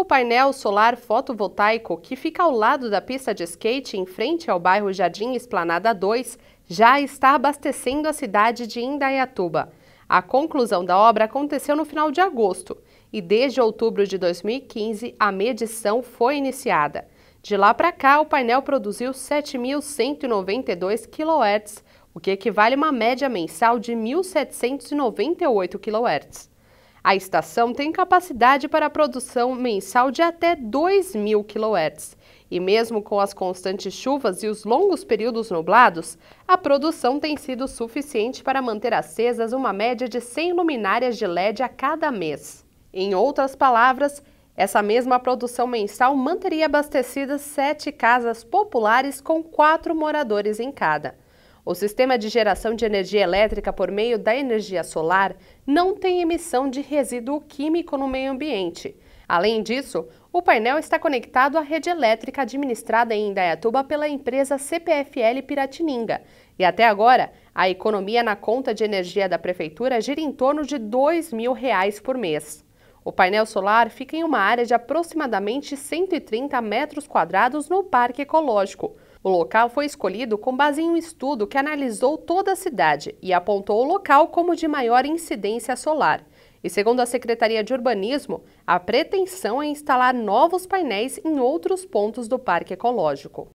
O painel solar fotovoltaico, que fica ao lado da pista de skate em frente ao bairro Jardim Esplanada 2, já está abastecendo a cidade de Indaiatuba. A conclusão da obra aconteceu no final de agosto e desde outubro de 2015 a medição foi iniciada. De lá para cá, o painel produziu 7.192 kW, o que equivale a uma média mensal de 1.798 kW. A estação tem capacidade para a produção mensal de até 2 mil kW. E mesmo com as constantes chuvas e os longos períodos nublados, a produção tem sido suficiente para manter acesas uma média de 100 luminárias de LED a cada mês. Em outras palavras, essa mesma produção mensal manteria abastecidas sete casas populares com quatro moradores em cada. O sistema de geração de energia elétrica por meio da energia solar não tem emissão de resíduo químico no meio ambiente. Além disso, o painel está conectado à rede elétrica administrada em Indaiatuba pela empresa CPFL Piratininga. E até agora, a economia na conta de energia da prefeitura gira em torno de R$ 2 mil reais por mês. O painel solar fica em uma área de aproximadamente 130 metros quadrados no Parque Ecológico, o local foi escolhido com base em um estudo que analisou toda a cidade e apontou o local como de maior incidência solar. E segundo a Secretaria de Urbanismo, a pretensão é instalar novos painéis em outros pontos do Parque Ecológico.